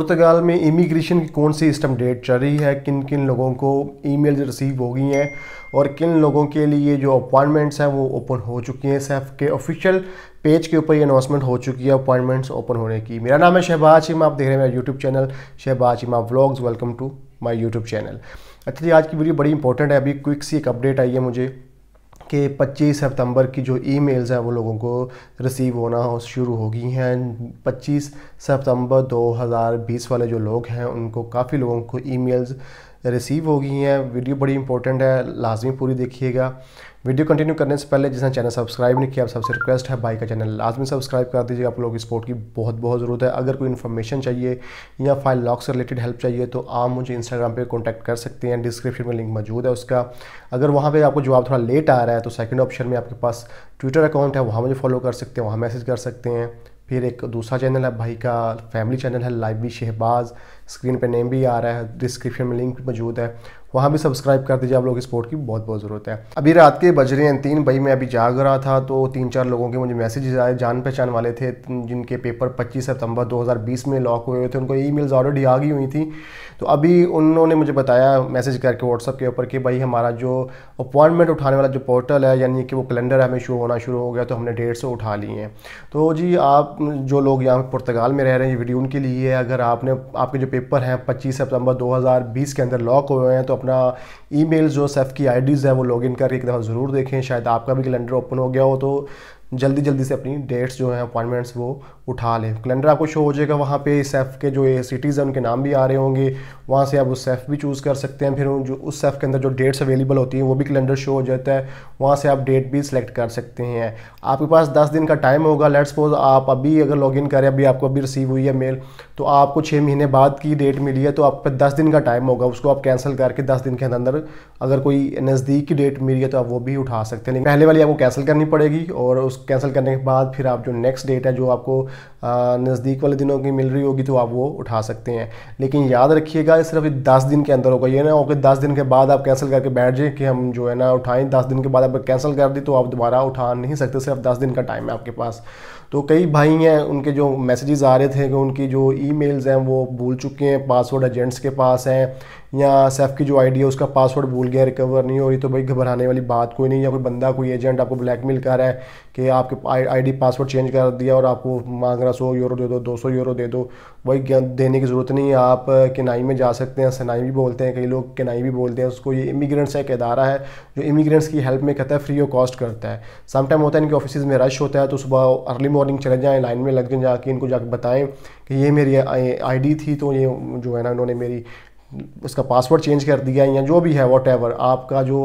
पुर्तगाल में इमिग्रेशन की कौन सी सिस्टम डेट चल रही है किन किन लोगों को ईमेल रिसीव हो गई हैं और किन लोगों के लिए जो अपॉइंटमेंट्स हैं वो ओपन हो चुकी हैं सैफ के ऑफिशियल पेज के ऊपर ये अनाउंसमेंट हो चुकी है अपॉइंटमेंट्स ओपन होने की मेरा नाम है शहबाज इमाम आप देख रहे हैं मेरा YouTube channel Shahbaz Imam vlogs welcome to my YouTube channel अच्छा जी आज की वीडियो बड़ी इंपॉर्टेंट है अभी क्विक सी एक अपडेट आई है मुझे कि 25 सितंबर की जो ईमेल्स हैं वो लोगों को रिसीव होना हो शुरू हो गई हैं 25 सितंबर 2020 वाले जो लोग हैं उनको काफ़ी लोगों को ईमेल्स रिसीव हो गई हैं वीडियो बड़ी इंपॉर्टेंट है लाजमी पूरी देखिएगा वीडियो कंटिन्यू करने से पहले जिसने चैनल सब्सक्राइब नहीं किया आप सबसे रिक्वेस्ट है भाई का चैनल लाजमी सब्सक्राइब कर दीजिए आप लोग स्पोर्ट की बहुत बहुत ज़रूरत है अगर कोई इन्फॉर्मेशन चाहिए या फाइल लॉक से रिलेटेड हेल्प चाहिए तो आप मुझे इंस्टाग्राम पे कॉन्टैक्ट कर सकते हैं डिस्क्रिप्शन में लिंक मौजूद है उसका अगर वहाँ पर आपको जवाब थोड़ा लेट आ रहा है तो सेकेंड ऑप्शन में आपके पास ट्विटर अकाउंट है वहाँ मुझे फॉलो कर सकते हैं वहाँ मैसेज कर सकते हैं फिर एक दूसरा चैनल है भाई का फैमिली चैनल है लाइवी शहबाज़ स्क्रीन पे नेम भी आ रहा है डिस्क्रिप्शन में लिंक भी मौजूद है वहाँ भी सब्सक्राइब कर दीजिए आप लोग स्पोर्ट की बहुत बहुत ज़रूरत है अभी रात के बज रहे हैं तीन भाई मैं अभी जाग रहा था तो तीन चार लोगों के मुझे मैसेज आए जान पहचान वाले थे जिनके पेपर 25 सितंबर 2020 में लॉक हुए हुए थे उनको ई मेल्स ऑलरेडी आ गई हुई थी तो अभी उन्होंने मुझे बताया मैसेज करके व्हाट्सअप के ऊपर कि भाई हमारा जो अपॉइंटमेंट उठाने वाला जो पोर्टल है यानी कि वो कैलेंडर हमें शुरू होना शुरू हो गया तो हमने डेढ़ सौ उठा लिए हैं तो जी आप जो लोग यहाँ पुर्तगाल में रह रहे हैं ये वीडियो उनके लिए है अगर आपने आपके जो पेपर हैं 25 सितंबर 2020 के अंदर लॉक हुए हैं तो अपना ईमेल जो सेफ की आईडीज़ हैं वो लॉगिन करके एक दफ़ा ज़रूर देखें शायद आपका भी कैलेंडर ओपन हो गया हो तो जल्दी जल्दी से अपनी डेट्स जो हैं अपॉइंटमेंट्स वो उठा लें कैलेंडर आपको शो हो जाएगा वहाँ पे सेफ़ के जो सिटीज़ हैं उनके नाम भी आ रहे होंगे वहाँ से आप उस सेफ़ भी चूज़ कर सकते हैं फिर जो उस सेफ़ के अंदर जो डेट्स अवेलेबल होती हैं वो भी कैलेंडर शो हो जाता है वहाँ से आप डेट भी सिलेक्ट कर सकते हैं आपके पास दस दिन का टाइम होगा लेट सपोज आप अभी अगर लॉग इन करें अभी आपको अभी रिसीव हुई है मेल तो आपको छः महीने बाद की डेट मिली है तो आप पर दस दिन का टाइम होगा उसको आप कैंसिल करके दस दिन के अंदर अगर कोई नज़दीक की डेट मिली है तो आप वो भी उठा सकते हैं लेकिन पहले वाली आपको कैंसिल करनी पड़ेगी और उस कैंसिल करने के बाद फिर आप जो नेक्स्ट डेट है जो आपको नज़दीक वाले दिनों की मिल रही होगी तो आप वो उठा सकते हैं लेकिन याद रखिएगा सिर्फ दस दिन के अंदर होगा ये ना हो कि दस दिन के बाद आप कैंसिल करके बैठ जाए कि हम जो है ना उठाएं दस दिन के बाद आप कैंसिल कर दी तो आप दोबारा उठा नहीं सकते सिर्फ दस दिन का टाइम है आपके पास तो कई भाई हैं उनके जो मैसेजेस आ रहे थे कि उनकी जो ईमेल्स हैं वो भूल चुके हैं पासवर्ड एजेंट्स के पास हैं या सेफ की जो आईडी है उसका पासवर्ड भूल गया रिकवर नहीं हो रही तो भाई घबराने वाली बात कोई नहीं या कोई बंदा कोई एजेंट आपको ब्लैकमेल कर रहा है कि आपके आईडी पासवर्ड चेंज कर दिया और आपको मांग रहा सौ यूरो दे दो दो सौ यूरो दे दो भाई देने की ज़रूरत नहीं है आप किनाई में जा सकते हैं सनाई भी बोलते हैं कई लोग किनाई भी बोलते हैं उसको ये इमिग्रेंट्स एक अदारा है जो इमिग्रेंट्स की हेल्प में कहता है फ्री ऑफ कॉस्ट करता है समटाइम होता है इनके ऑफिस में रश होता है तो सुबह अर्ली मॉर्निंग चले जाएँ लाइन में लग जाएँ जाके इनको जाके बताएं कि ये मेरी आईडी थी तो ये जो है ना उन्होंने मेरी उसका पासवर्ड चेंज कर दिया या जो भी है वॉट एवर आपका जो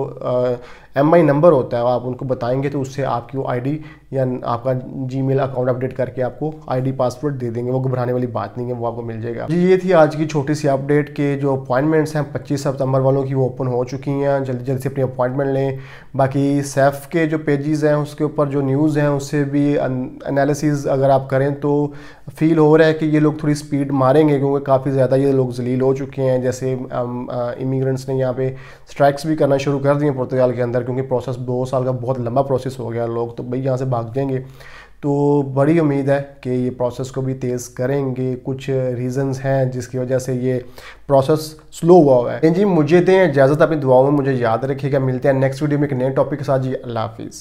एम आई नंबर होता है आप उनको बताएंगे तो उससे आपकी वो आई या आपका मेल अकाउंट अपडेट करके आपको आई पासवर्ड दे देंगे वो घबराने वाली बात नहीं है वो आपको मिल जाएगा जी ये थी आज की छोटी सी अपडेट के जो अपॉइंटमेंट्स हैं पच्चीस सितंबर वालों की वो ओपन हो चुकी हैं जल्दी जल्दी से अपनी अपॉइंटमेंट लें बाकी सेफ के जो पेजेज़ हैं उसके ऊपर जो न्यूज़ हैं उससे भी एनालिसिस अगर आप करें तो फील हो रहा है कि ये लोग थोड़ी स्पीड मारेंगे क्योंकि काफ़ी ज़्यादा ये लोग जलील हो चुके हैं जैसे जैसे इमिग्रेंट्स um, uh, ने यहाँ पे स्ट्राइक्स भी करना शुरू कर दिए पुर्तगाल के अंदर क्योंकि प्रोसेस दो साल का बहुत लंबा प्रोसेस हो गया लोग तो भाई यहाँ से भाग जाएंगे तो बड़ी उम्मीद है कि ये प्रोसेस को भी तेज़ करेंगे कुछ रीजंस हैं जिसकी वजह से ये प्रोसेस स्लो हुआ हुआ है जी मुझे दें तो इजाज़त अपनी दुआओं में मुझे याद रखिएगा मिलते हैं नेक्स्ट वीडियो में एक नए टॉपिक के साथ जी अल्लाह हाफिज़